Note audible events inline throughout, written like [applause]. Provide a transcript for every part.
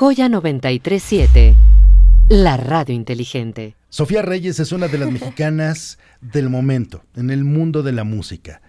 Joya 937, la radio inteligente. Sofía Reyes es una de las mexicanas del momento en el mundo de la música.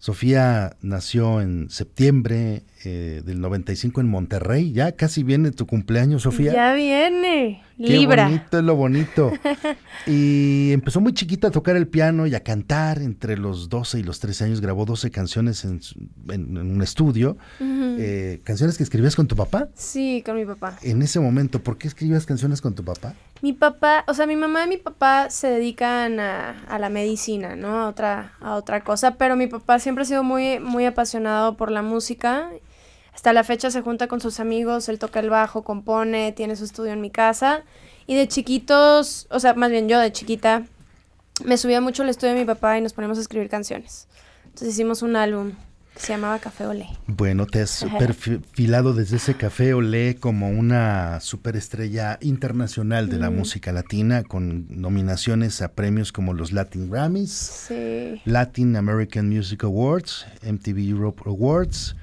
Sofía nació en septiembre eh, del 95 en Monterrey. Ya casi viene tu cumpleaños, Sofía. Ya viene. Libra. Qué bonito es lo bonito. [laughs] y empezó muy chiquita a tocar el piano y a cantar. Entre los 12 y los 13 años grabó 12 canciones en, un estudio. Eh, ¿Canciones que escribías con tu papá? Sí, con mi papá. En ese momento, ¿por qué escribías canciones con tu papá? Mi papá, o sea, mi mamá y mi papá se dedican a, a la medicina, ¿no? A otra, a otra cosa, pero mi papá siempre ha sido muy, muy apasionado por la música hasta la fecha se junta con sus amigos, él toca el bajo, compone, tiene su estudio en mi casa. Y de chiquitos, o sea, más bien yo de chiquita, me subía mucho al estudio de mi papá y nos poníamos a escribir canciones. Entonces hicimos un álbum que se llamaba Café Olé. Bueno, te has perfilado desde ese Café Olé como una superestrella internacional de la música latina con nominaciones a premios como los Latin Grammys, Latin American Music Awards, MTV Europe Awards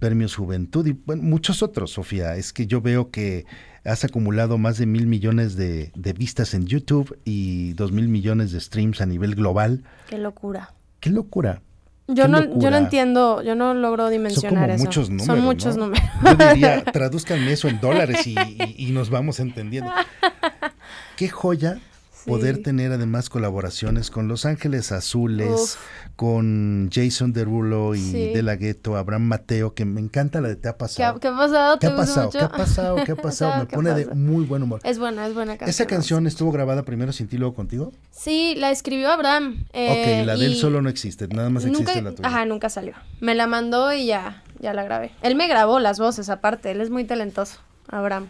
Premios Juventud y muchos otros, Sofía. Es que yo veo que has acumulado más de mil millones de, vistas en YouTube y dos mil millones de streams a nivel global. Qué locura. Qué locura. Yo no, yo no entiendo, yo no logro dimensionar eso. Muchos Son muchos números. Yo diría, [laughs] eso en dólares y nos vamos entendiendo. [laughs] Qué joya Poder tener además colaboraciones con Los Ángeles Azules, con Jason Derulo y De La Ghetto, Abraham Mateo, que me encanta la de Te ha pasado. ¿Qué, ha pasado? ¿Qué, ha pasado? ¿Qué ha pasado? ¿Qué ha pasado? [laughs] me pone de muy buen humor. Es buena, es buena canción. ¿Esa canción estuvo grabada primero sin ti, luego contigo? Sí, la escribió Abraham. Eh, ok, la de él solo no existe, nada más existe la tuya. Ajá, nunca salió. Me la mandó y ya, ya la grabé. Él me grabó las voces aparte, él es muy talentoso, Abraham.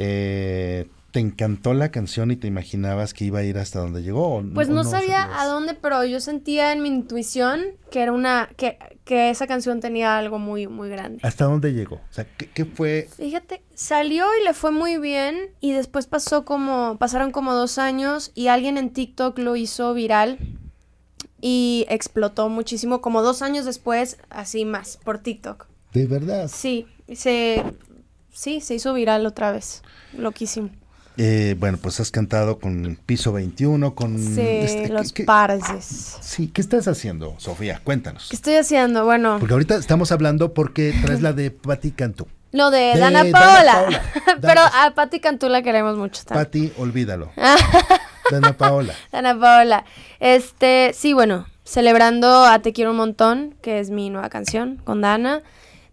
Eh, te encantó la canción y te imaginabas que iba a ir hasta donde llegó? pues no, sabía a dónde, pero yo sentía en mi intuición que era una que, que esa canción tenía algo muy muy grande. ¿Hasta dónde llegó? O sea, ¿qué, fue? Fíjate, salió y le fue muy bien y después pasó como pasaron como dos años y alguien en TikTok lo hizo viral y explotó muchísimo como dos años después así más por TikTok. De verdad. Sí, sí se hizo viral otra vez, loquísimo. Eh, bueno, pues has cantado con Piso 21, con... Este, Los pares. Sí, ¿qué estás haciendo, Sofía? Cuéntanos. ¿Qué estoy haciendo? Bueno... Porque ahorita estamos hablando porque traes la de [laughs] Patti Cantú. No, de, Dana Paola. [laughs] Pero pues. a Patti Cantú la queremos mucho también. Patti, olvídalo. [laughs] Dana Paola. Dana Paola. Este, sí, bueno, celebrando a Te Quiero Un Montón, que es mi nueva canción con Dana.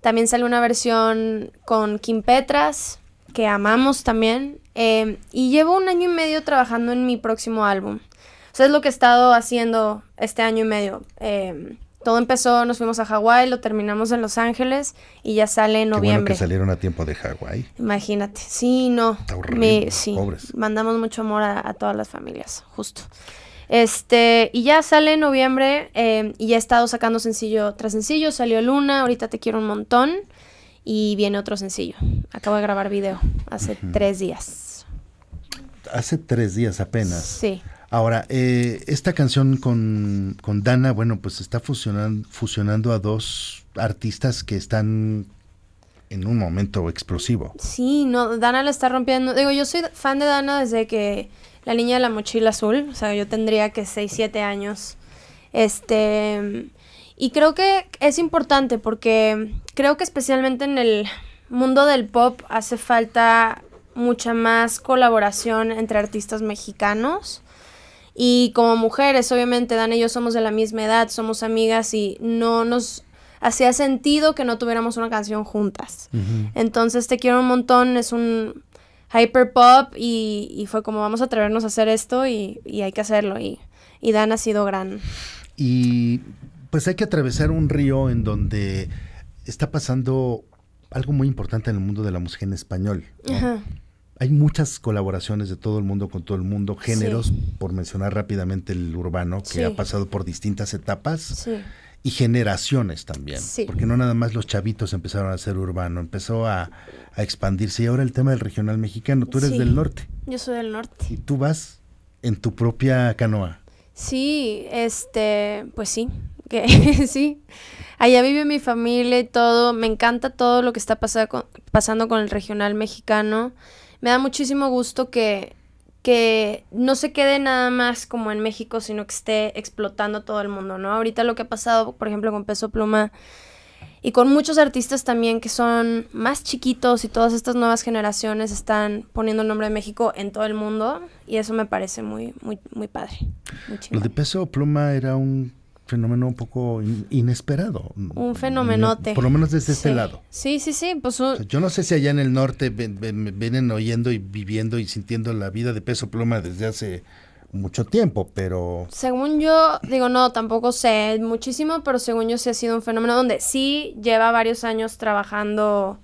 También sale una versión con Kim Petras, que amamos también. Em, y llevo un año y medio trabajando en mi próximo álbum. O sea, es lo que he estado haciendo este año y medio. Em, todo empezó, nos fuimos a Hawái, lo terminamos en Los Ángeles y ya sale en noviembre. que salieron a tiempo de Hawái. Imagínate. Sí, no. Me, sí. Mandamos mucho amor a, todas las familias, justo. Este, y ya sale en noviembre em, y ya he estado sacando sencillo tras sencillo. Salió Luna, ahorita te quiero un montón. Y viene otro sencillo. Acabo de grabar video hace tres días hace tres días apenas. Sí. Ahora, eh, esta canción con, Dana, bueno, pues está fusionando, fusionando a dos artistas que están en un momento explosivo. Sí, no, Dana la está rompiendo. Digo, yo soy fan de Dana desde que la niña de la mochila azul, o sea, yo tendría que 6, 7 años. Este, y creo que es importante porque creo que especialmente en el mundo del pop hace falta mucha más colaboración entre artistas mexicanos. Y como mujeres, obviamente, Dan y yo somos de la misma edad, somos amigas y no nos hacía sentido que no tuviéramos una canción juntas. Entonces, Te Quiero un Montón es un hyper pop y, fue como vamos a atrevernos a hacer esto y, hay que hacerlo. Y, y Dan ha sido gran. Y pues hay que atravesar un río en donde está pasando algo muy importante en el mundo de la música en español hay muchas colaboraciones de todo el mundo con todo el mundo, géneros, por mencionar rápidamente el urbano, que ha pasado por distintas etapas. Y generaciones también, porque no nada más los chavitos empezaron a ser urbano, empezó a, expandirse. Y ahora el tema del regional mexicano, tú eres del norte. Yo soy del norte. Y tú vas en tu propia canoa. Sí, este, pues sí, [laughs] que sí. Allá vive mi familia y todo. Me encanta todo lo que está pasando con el regional mexicano me da muchísimo gusto que, que no se quede nada más como en México, sino que esté explotando todo el mundo, ¿no? Ahorita lo que ha pasado, por ejemplo, con Peso Pluma y con muchos artistas también que son más chiquitos y todas estas nuevas generaciones están poniendo el nombre de México en todo el mundo y eso me parece muy, muy, muy padre. Muy de Peso Pluma era un fenómeno un poco inesperado. Un fenomenote. Por lo menos desde este lado. Sí, sí, sí. Pues yo no sé si allá en el norte ven, vienen oyendo y viviendo y sintiendo la vida de peso pluma desde hace mucho tiempo, pero... Según yo, digo, no, tampoco sé muchísimo, pero según yo sí ha sido un fenómeno donde sí lleva varios años trabajando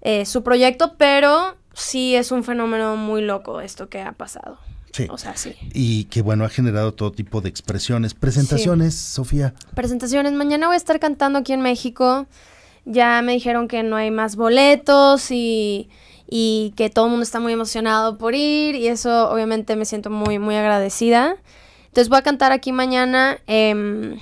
eh, su proyecto, pero sí es un fenómeno muy loco esto que ha pasado. Sí. O sea, sí. Y que bueno, ha generado todo tipo de expresiones. Presentaciones, Sofía. Presentaciones. Mañana voy a estar cantando aquí en México. Ya me dijeron que no hay más boletos y, que todo el mundo está muy emocionado por ir. Y eso obviamente me siento muy, muy agradecida. Entonces voy a cantar aquí mañana em,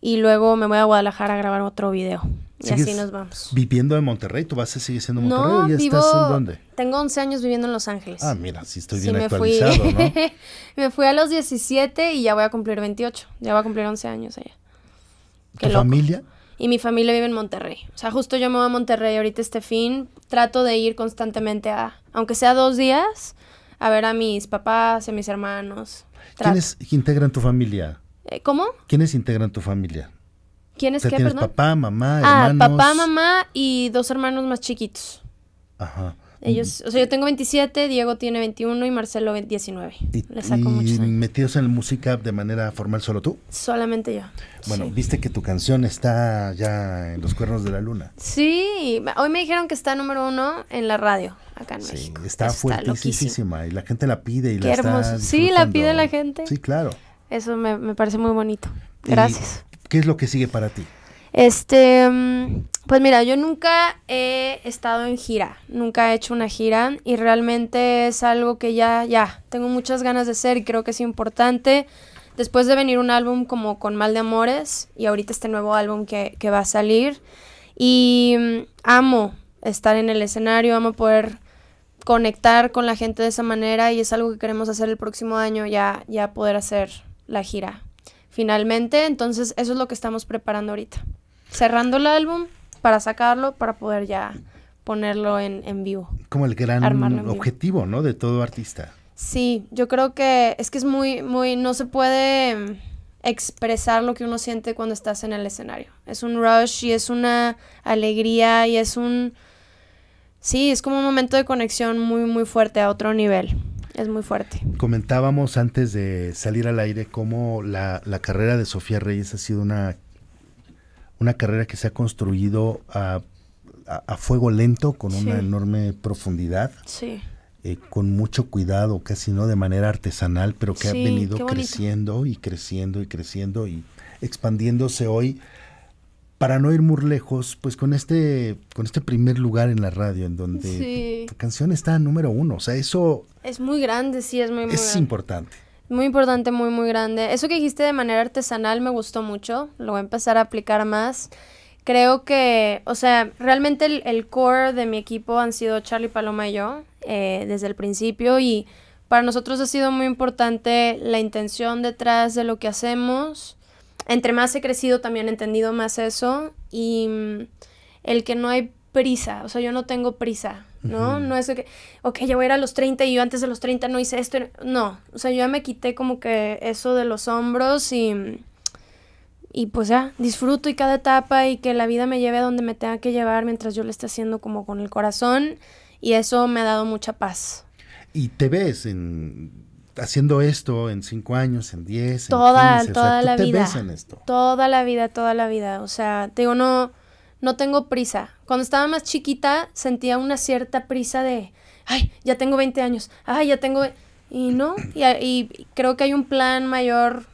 y luego me voy a Guadalajara a grabar otro video. Y así nos vamos. Viviendo en Monterrey, ¿Tú vas a seguir siendo Monterrey o estás en dónde? Tengo 11 años viviendo en Los Ángeles. Ah, mira, sí estoy bien actualizado, me fui, ¿no? [laughs] me fui a los 17 y ya voy a cumplir 28. Ya voy a cumplir 11 años allá. ¿Tu familia? Y mi familia vive en Monterrey. O sea, justo yo me voy a Monterrey ahorita este fin. Trato de ir constantemente a, aunque sea dos días, a ver a mis papás, a mis hermanos. ¿Quiénes integran tu familia? Eh, ¿Cómo? ¿Quiénes integran tu familia? ¿Quién qué, perdón? papá, mamá, ah, hermanos. Ah, papá, mamá y dos hermanos más chiquitos. Ajá. Ellos, o sea, yo tengo 27, Diego tiene 21 y Marcelo 19. Y, metidos en la música de manera formal solo tú? Solamente yo. Bueno, viste que tu canción está ya en los cuernos de la luna. Sí, hoy me dijeron que está número uno en la radio acá en México. Sí, está fuertísima y la gente la pide y Qué la hermoso. sí, la pide la gente. Sí, claro. Eso me, parece muy bonito. Gracias. ¿Qué es lo que sigue para ti? Este, mm, pues mira, yo nunca he estado en gira, nunca he hecho una gira y realmente es algo que ya, ya, tengo muchas ganas de hacer y creo que es importante. Después de venir un álbum como con Mal de Amores y ahorita este nuevo álbum que, va a salir y mm, amo estar en el escenario, amo poder conectar con la gente de esa manera y es algo que queremos hacer el próximo año, ya, ya poder hacer la gira finalmente. Entonces eso es lo que estamos preparando ahorita. Cerrando el álbum para sacarlo, para poder ya ponerlo en, en vivo. Como el gran objetivo, ¿no? De todo artista. Sí, yo creo que es que es muy, muy, no se puede mm, expresar lo que uno siente cuando estás en el escenario. Es un rush y es una alegría y es un... Sí, es como un momento de conexión muy, muy fuerte a otro nivel muy fuerte. Comentábamos antes de salir al aire cómo la, la carrera de Sofía Reyes ha sido una, una carrera que se ha construido a, a, fuego lento, con una enorme profundidad. Sí. Eh, con mucho cuidado, casi no de manera artesanal, pero que ha venido creciendo y creciendo y creciendo y expandiéndose hoy para no ir muy lejos, pues con este, con este primer lugar en la radio, en donde la canción está número uno. O sea, eso. Es muy grande, sí, es muy, muy Es importante. Muy importante, muy, muy grande. Eso que dijiste de manera artesanal me gustó mucho. Lo voy a empezar a aplicar más. Creo que, o sea, realmente el, core de mi equipo han sido Charlie Paloma y yo eh, desde el principio y para nosotros ha sido muy importante la intención detrás de lo que hacemos entre más he crecido también he entendido más eso y mm, el que no hay prisa, o sea, yo no tengo prisa, ¿no? No es que, ok, yo voy a ir a los 30 y yo antes de los 30 no hice esto, no, o sea, yo ya me quité como que eso de los hombros y, y pues ya, disfruto y cada etapa y que la vida me lleve a donde me tenga que llevar mientras yo lo esté haciendo como con el corazón y eso me ha dado mucha paz. Y te ves en haciendo esto en cinco años, en 10, en 15... toda la vida, Toda la vida, toda la vida. O sea, digo, no, no tengo prisa. Cuando estaba más chiquita sentía una cierta prisa de, ay, ya tengo 20 años, ay, ya tengo... Y no, y, y creo que hay un plan mayor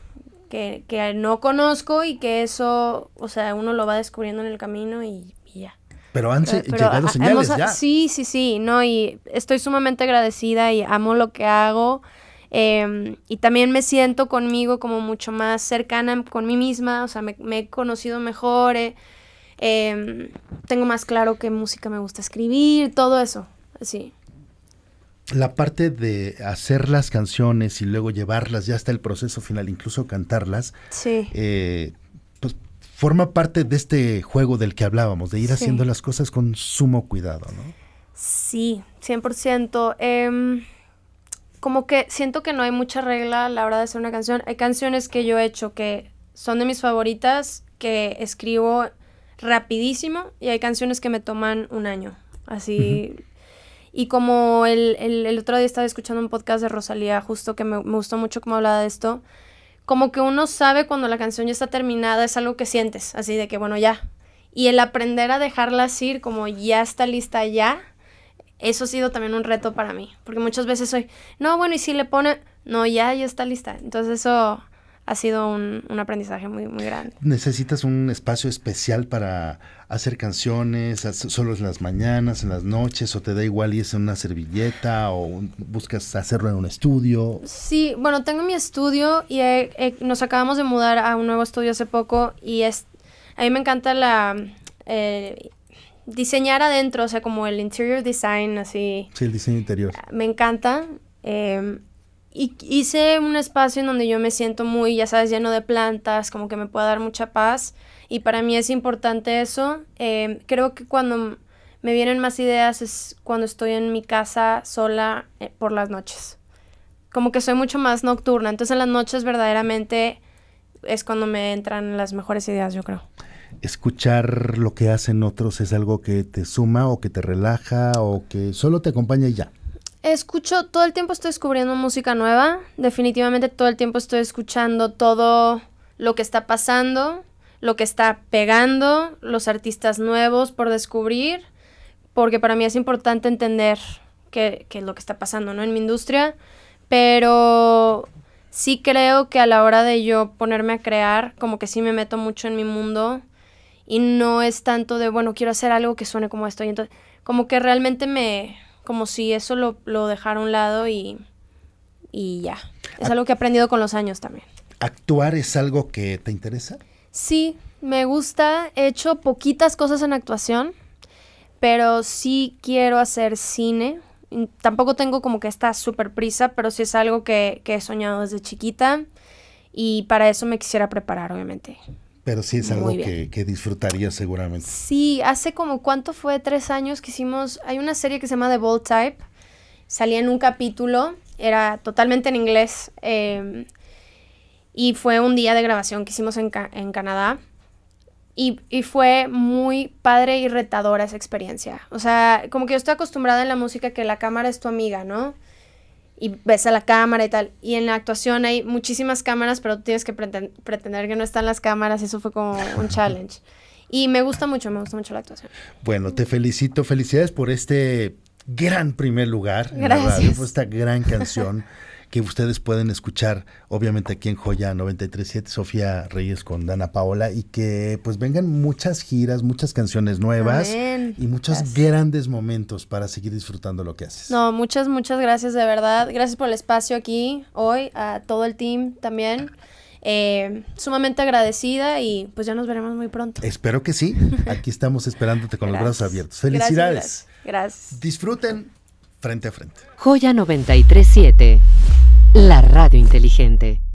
que, que, no conozco y que eso, o sea, uno lo va descubriendo en el camino y, ya. Pero han llegado ah, señales ya. Sí, sí, sí, no, y estoy sumamente agradecida y amo lo que hago. Em, y también me siento conmigo como mucho más cercana con mí misma, o sea, me, he conocido mejor, eh, em, tengo más claro qué música me gusta escribir, todo eso, así. La parte de hacer las canciones y luego llevarlas ya hasta el proceso final, incluso cantarlas, sí. Eh, pues forma parte de este juego del que hablábamos, de ir haciendo las cosas con sumo cuidado, ¿no? Sí, 100% como que siento que no hay mucha regla a la hora de hacer una canción. Hay canciones que yo he hecho que son de mis favoritas, que escribo rapidísimo y hay canciones que me toman un año. Así. Y como el, el, otro día estaba escuchando un podcast de Rosalía, justo que me, gustó mucho cómo hablaba de esto, como que uno sabe cuando la canción ya está terminada, es algo que sientes, así de que bueno, ya. Y el aprender a dejarla ir como ya está lista ya, eso ha sido también un reto para mí, porque muchas veces soy, no, bueno, y si le pone, no, ya, ya está lista. Entonces eso ha sido un, un, aprendizaje muy, muy grande. ¿Necesitas un espacio especial para hacer canciones, solo en las mañanas, en las noches, o te da igual y es en una servilleta, o buscas hacerlo en un estudio? Sí, bueno, tengo mi estudio y nos acabamos de mudar a un nuevo estudio hace poco y es, a mí me encanta la... Eh, diseñar adentro, o sea, como el interior design, así. Sí, el diseño interior. Ah, me encanta. Em, y hice un espacio en donde yo me siento muy, ya sabes, lleno de plantas, como que me pueda dar mucha paz. Y para mí es importante eso. Em, creo que cuando me vienen más ideas es cuando estoy en mi casa sola eh, por las noches. Como que soy mucho más nocturna. Entonces en las noches verdaderamente es cuando me entran las mejores ideas, yo creo escuchar lo que hacen otros es algo que te suma o que te relaja o que solo te acompaña y ya? Escucho, todo el tiempo estoy descubriendo música nueva, definitivamente todo el tiempo estoy escuchando todo lo que está pasando, lo que está pegando, los artistas nuevos por descubrir, porque para mí es importante entender qué, es lo que está pasando ¿no? en mi industria, pero sí creo que a la hora de yo ponerme a crear, como que sí me meto mucho en mi mundo y no es tanto de, bueno, quiero hacer algo que suene como esto. Y entonces, como que realmente me, como si eso lo, dejara a un lado y, y ya. Es algo que he aprendido con los años también. ¿Actuar es algo que te interesa? Sí, me gusta. He hecho poquitas cosas en actuación, pero sí quiero hacer cine. Mm, tampoco tengo como que esta súper prisa, pero sí es algo que he soñado desde chiquita y para eso me quisiera preparar, obviamente. Pero sí es algo que, que, disfrutaría seguramente. Sí, hace como cuánto fue, tres años que hicimos, hay una serie que se llama The Bold Type, salía en un capítulo, era totalmente en inglés, eh, y fue un día de grabación que hicimos en, Canadá, y, y, fue muy padre y retadora esa experiencia. O sea, como que yo estoy acostumbrada en la música que la cámara es tu amiga, ¿no? y ves a la cámara y tal. Y en la actuación hay muchísimas cámaras, pero tú tienes que pretender que no están las cámaras. Eso fue como un [laughs] challenge. Y me gusta mucho, me gusta mucho la actuación. Bueno, te felicito, felicidades por este gran primer lugar. Gracias. por esta gran canción. [laughs] que ustedes pueden escuchar, obviamente aquí en Joya 937, Sofía Reyes con Dana Paola, y que pues vengan muchas giras, muchas canciones nuevas y muchos grandes momentos para seguir disfrutando lo que haces. No, muchas, muchas gracias de verdad. Gracias por el espacio aquí hoy, a todo el team también. Eh, sumamente agradecida y pues ya nos veremos muy pronto. Espero que sí. [laughs] Aquí estamos esperándote con los brazos abiertos. Felicidades. Gracias, Disfruten frente a frente. Joya 937. La radio inteligente.